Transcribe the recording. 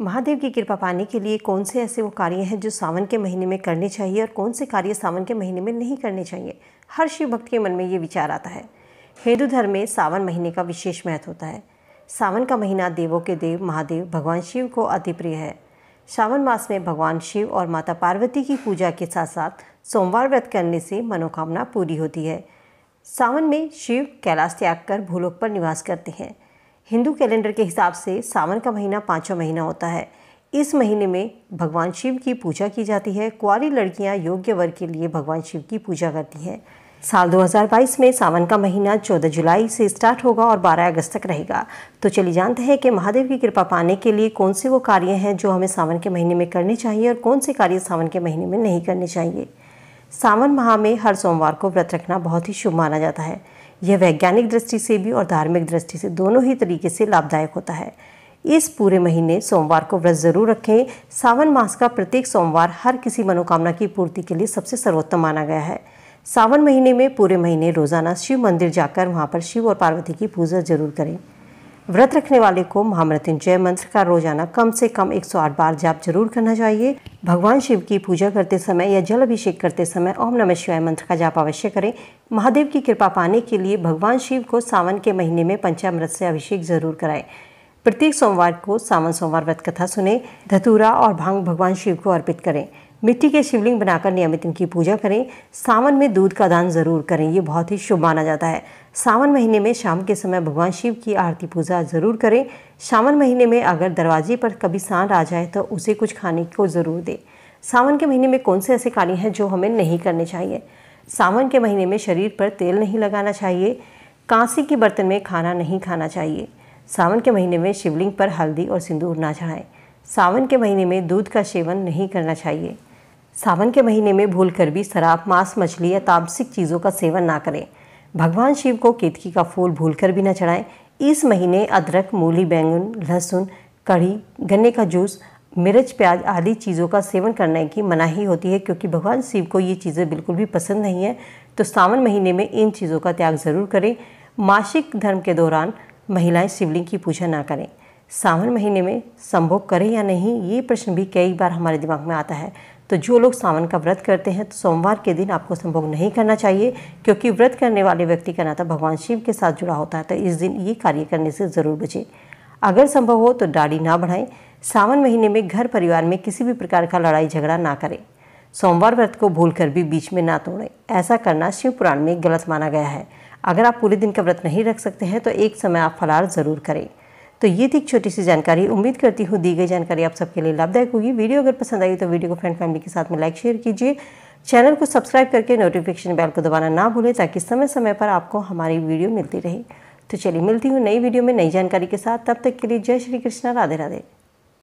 महादेव की कृपा पाने के लिए कौन से ऐसे वो कार्य हैं जो सावन के महीने में करने चाहिए और कौन से कार्य सावन के महीने में नहीं करने चाहिए हर शिव भक्त के मन में ये विचार आता है हिंदू धर्म में सावन महीने का विशेष महत्व होता है सावन का महीना देवों के देव महादेव भगवान शिव को अति प्रिय है सावन मास में भगवान शिव और माता पार्वती की पूजा के साथ साथ सोमवार व्रत करने से मनोकामना पूरी होती है सावन में शिव कैलाश त्याग कर भूलोक पर निवास करते हैं हिंदू कैलेंडर के हिसाब से सावन का महीना पाँचवा महीना होता है इस महीने में भगवान शिव की पूजा की जाती है कुआरी लड़कियां योग्य वर्ग के लिए भगवान शिव की पूजा करती हैं साल 2022 में सावन का महीना 14 जुलाई से स्टार्ट होगा और 12 अगस्त तक रहेगा तो चलिए जानते हैं कि महादेव की कृपा पाने के लिए कौन से वो कार्य हैं जो हमें सावन के महीने में करने चाहिए और कौन से कार्य सावन के महीने में नहीं करने चाहिए सावन माह में हर सोमवार को व्रत रखना बहुत ही शुभ माना जाता है यह वैज्ञानिक दृष्टि से भी और धार्मिक दृष्टि से दोनों ही तरीके से लाभदायक होता है इस पूरे महीने सोमवार को व्रत जरूर रखें सावन मास का प्रत्येक सोमवार हर किसी मनोकामना की पूर्ति के लिए सबसे सर्वोत्तम माना गया है सावन महीने में पूरे महीने रोजाना शिव मंदिर जाकर वहाँ पर शिव और पार्वती की पूजा जरूर करें व्रत रखने वाले को महामृत्युंजय मंत्र का रोजाना कम से कम 108 बार जाप जरूर करना चाहिए भगवान शिव की पूजा करते समय या जल अभिषेक करते समय ओम नमः शिवाय मंत्र का जाप अवश्य करें महादेव की कृपा पाने के लिए भगवान शिव को सावन के महीने में पंचामृत से अभिषेक जरूर कराएं प्रत्येक सोमवार को सावन सोमवार व्रत कथा सुने धतूरा और भांग भगवान शिव को अर्पित करें मिट्टी के शिवलिंग बनाकर नियमित इनकी पूजा करें सावन में दूध का दान जरूर करें ये बहुत ही शुभ माना जाता है सावन महीने में शाम के समय भगवान शिव की आरती पूजा ज़रूर करें सावन महीने में अगर दरवाजे पर कभी सांड आ जाए तो उसे कुछ खाने को ज़रूर दें सावन के महीने में कौन से ऐसे कार्य हैं जो हमें नहीं करने चाहिए सावन के महीने में शरीर पर तेल नहीं लगाना चाहिए कांसी के बर्तन में खाना नहीं खाना चाहिए सावन के महीने में शिवलिंग पर हल्दी और सिंदूर ना चढ़ाएं सावन के महीने में दूध का सेवन नहीं करना चाहिए सावन के महीने में भूल कर भी शराब मांस मछली या तामसिक चीज़ों का सेवन ना करें भगवान शिव को केतकी का फूल भूलकर भी ना चढ़ाएं इस महीने अदरक मूली बैंगन लहसुन कढ़ी गन्ने का जूस मिर्च प्याज आदि चीज़ों का सेवन करने की मनाही होती है क्योंकि भगवान शिव को ये चीज़ें बिल्कुल भी पसंद नहीं है तो सावन महीने में इन चीज़ों का त्याग ज़रूर करें मासिक धर्म के दौरान महिलाएं शिवलिंग की पूजा ना करें सावन महीने में संभोग करें या नहीं ये प्रश्न भी कई बार हमारे दिमाग में आता है तो जो लोग सावन का व्रत करते हैं तो सोमवार के दिन आपको संभोग नहीं करना चाहिए क्योंकि व्रत करने वाले व्यक्ति का नाता भगवान शिव के साथ जुड़ा होता है तो इस दिन ये कार्य करने से ज़रूर बचें अगर संभव हो तो दाढ़ी ना बढ़ाएं सावन महीने में घर परिवार में किसी भी प्रकार का लड़ाई झगड़ा ना करें सोमवार व्रत को भूल भी बीच में ना तोड़ें ऐसा करना शिवपुराण में गलत माना गया है अगर आप पूरे दिन का व्रत नहीं रख सकते हैं तो एक समय आप फलार ज़रूर करें तो ये थी एक छोटी सी जानकारी उम्मीद करती हूँ दी गई जानकारी आप सबके लिए लाभदायक होगी वीडियो अगर पसंद आई तो वीडियो को फ्रेंड फैमिली के साथ में लाइक शेयर कीजिए चैनल को सब्सक्राइब करके नोटिफिकेशन बेल को दबाना ना भूलें ताकि समय समय पर आपको हमारी वीडियो मिलती रहे तो चलिए मिलती हूँ नई वीडियो में नई जानकारी के साथ तब तक के लिए जय श्री कृष्णा राधे राधे